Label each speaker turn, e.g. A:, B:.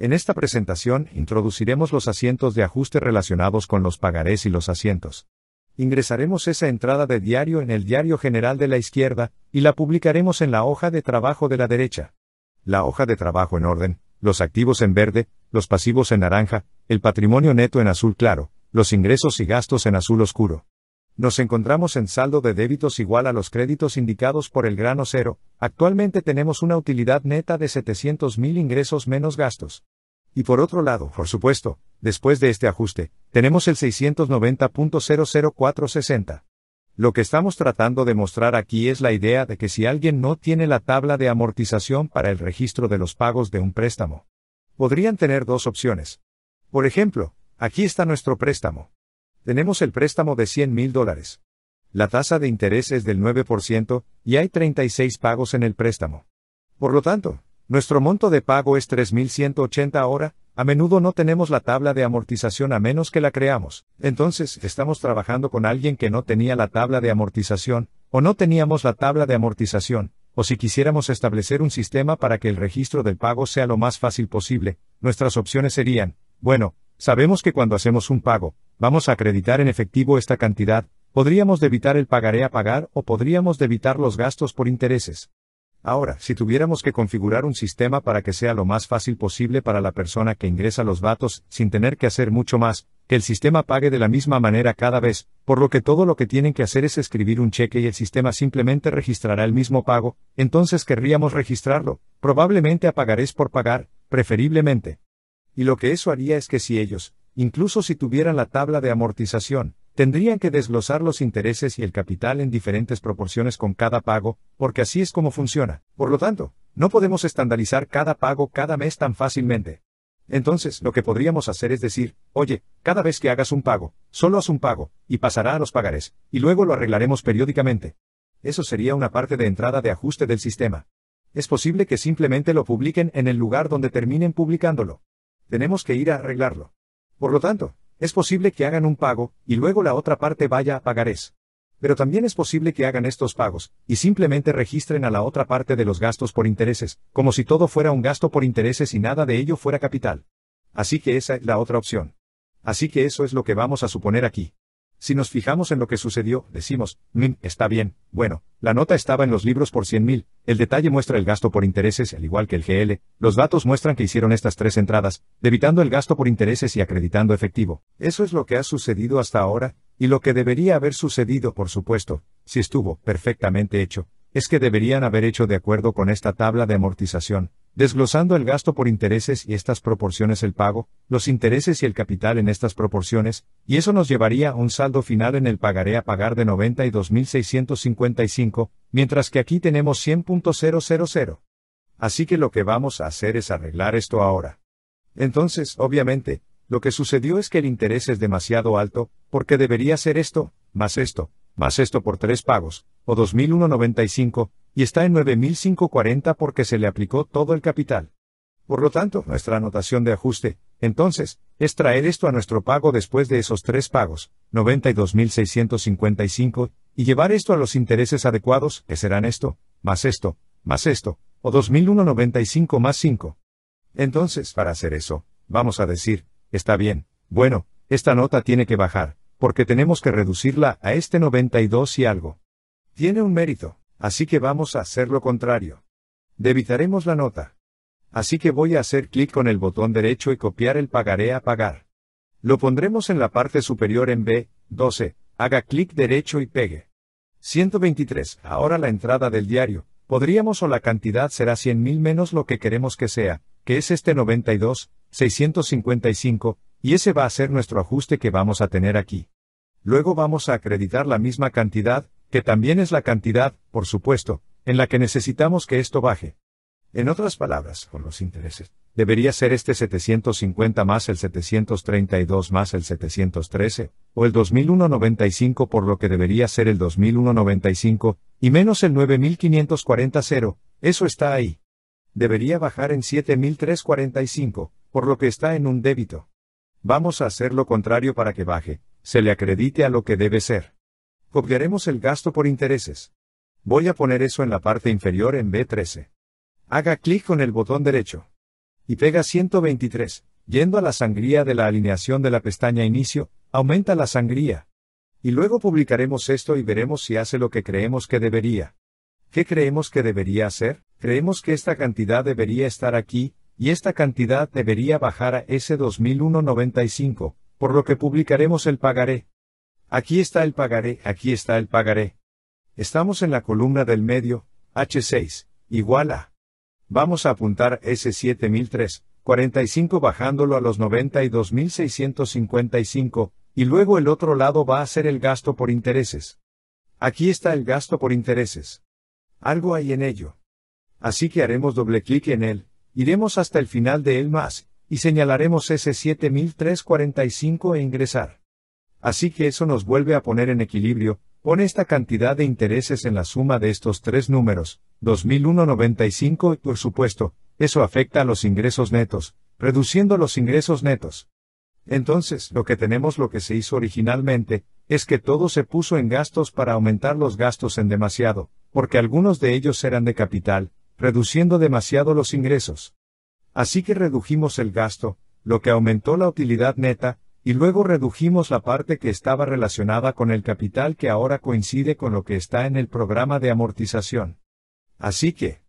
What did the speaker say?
A: En esta presentación introduciremos los asientos de ajuste relacionados con los pagarés y los asientos. Ingresaremos esa entrada de diario en el diario general de la izquierda, y la publicaremos en la hoja de trabajo de la derecha. La hoja de trabajo en orden, los activos en verde, los pasivos en naranja, el patrimonio neto en azul claro, los ingresos y gastos en azul oscuro. Nos encontramos en saldo de débitos igual a los créditos indicados por el grano cero, actualmente tenemos una utilidad neta de 700.000 ingresos menos gastos. Y por otro lado, por supuesto, después de este ajuste, tenemos el 690.00460. Lo que estamos tratando de mostrar aquí es la idea de que si alguien no tiene la tabla de amortización para el registro de los pagos de un préstamo, podrían tener dos opciones. Por ejemplo, aquí está nuestro préstamo. Tenemos el préstamo de 100 mil dólares. La tasa de interés es del 9% y hay 36 pagos en el préstamo. Por lo tanto, nuestro monto de pago es 3.180 ahora, a menudo no tenemos la tabla de amortización a menos que la creamos, entonces estamos trabajando con alguien que no tenía la tabla de amortización, o no teníamos la tabla de amortización, o si quisiéramos establecer un sistema para que el registro del pago sea lo más fácil posible, nuestras opciones serían, bueno, sabemos que cuando hacemos un pago, vamos a acreditar en efectivo esta cantidad, podríamos debitar el pagaré a pagar o podríamos debitar los gastos por intereses. Ahora, si tuviéramos que configurar un sistema para que sea lo más fácil posible para la persona que ingresa los datos, sin tener que hacer mucho más, que el sistema pague de la misma manera cada vez, por lo que todo lo que tienen que hacer es escribir un cheque y el sistema simplemente registrará el mismo pago, entonces querríamos registrarlo, probablemente a pagarés por pagar, preferiblemente. Y lo que eso haría es que si ellos, Incluso si tuvieran la tabla de amortización, tendrían que desglosar los intereses y el capital en diferentes proporciones con cada pago, porque así es como funciona. Por lo tanto, no podemos estandarizar cada pago cada mes tan fácilmente. Entonces, lo que podríamos hacer es decir, oye, cada vez que hagas un pago, solo haz un pago, y pasará a los pagares, y luego lo arreglaremos periódicamente. Eso sería una parte de entrada de ajuste del sistema. Es posible que simplemente lo publiquen en el lugar donde terminen publicándolo. Tenemos que ir a arreglarlo. Por lo tanto, es posible que hagan un pago, y luego la otra parte vaya a pagar es. Pero también es posible que hagan estos pagos, y simplemente registren a la otra parte de los gastos por intereses, como si todo fuera un gasto por intereses y nada de ello fuera capital. Así que esa es la otra opción. Así que eso es lo que vamos a suponer aquí. Si nos fijamos en lo que sucedió, decimos, mmm, está bien, bueno, la nota estaba en los libros por 100.000, el detalle muestra el gasto por intereses al igual que el GL, los datos muestran que hicieron estas tres entradas, debitando el gasto por intereses y acreditando efectivo. Eso es lo que ha sucedido hasta ahora, y lo que debería haber sucedido, por supuesto, si estuvo perfectamente hecho, es que deberían haber hecho de acuerdo con esta tabla de amortización, desglosando el gasto por intereses y estas proporciones el pago, los intereses y el capital en estas proporciones, y eso nos llevaría a un saldo final en el pagaré a pagar de 92.655, mientras que aquí tenemos 100.000. Así que lo que vamos a hacer es arreglar esto ahora. Entonces, obviamente, lo que sucedió es que el interés es demasiado alto, porque debería ser esto, más esto, más esto por tres pagos, o 2.195, y está en 9.540 porque se le aplicó todo el capital. Por lo tanto, nuestra anotación de ajuste, entonces, es traer esto a nuestro pago después de esos tres pagos, 92.655, y llevar esto a los intereses adecuados, que serán esto, más esto, más esto, o 2.195 más 5. Entonces, para hacer eso, vamos a decir, está bien, bueno, esta nota tiene que bajar, porque tenemos que reducirla a este 92 y algo. Tiene un mérito, así que vamos a hacer lo contrario. Debitaremos la nota. Así que voy a hacer clic con el botón derecho y copiar el pagaré a pagar. Lo pondremos en la parte superior en B12, haga clic derecho y pegue. 123. Ahora la entrada del diario, podríamos o la cantidad será 100.000 menos lo que queremos que sea, que es este 92, 655, y ese va a ser nuestro ajuste que vamos a tener aquí. Luego vamos a acreditar la misma cantidad, que también es la cantidad, por supuesto, en la que necesitamos que esto baje. En otras palabras, con los intereses, debería ser este 750 más el 732 más el 713, o el 2195 por lo que debería ser el 2195, y menos el 9540, eso está ahí. Debería bajar en 7345, por lo que está en un débito. Vamos a hacer lo contrario para que baje, se le acredite a lo que debe ser. Copiaremos el gasto por intereses. Voy a poner eso en la parte inferior en B13. Haga clic con el botón derecho. Y pega 123, yendo a la sangría de la alineación de la pestaña Inicio, aumenta la sangría. Y luego publicaremos esto y veremos si hace lo que creemos que debería. ¿Qué creemos que debería hacer? Creemos que esta cantidad debería estar aquí, y esta cantidad debería bajar a s 95 por lo que publicaremos el pagaré. Aquí está el pagaré, aquí está el pagaré. Estamos en la columna del medio, H6, igual a. Vamos a apuntar S7003, 45 bajándolo a los 92.655, y luego el otro lado va a ser el gasto por intereses. Aquí está el gasto por intereses. Algo hay en ello. Así que haremos doble clic en él, Iremos hasta el final de él más, y señalaremos ese 7345 e ingresar. Así que eso nos vuelve a poner en equilibrio, pone esta cantidad de intereses en la suma de estos tres números, 2195 y por supuesto, eso afecta a los ingresos netos, reduciendo los ingresos netos. Entonces, lo que tenemos lo que se hizo originalmente, es que todo se puso en gastos para aumentar los gastos en demasiado, porque algunos de ellos eran de capital, reduciendo demasiado los ingresos. Así que redujimos el gasto, lo que aumentó la utilidad neta, y luego redujimos la parte que estaba relacionada con el capital que ahora coincide con lo que está en el programa de amortización. Así que,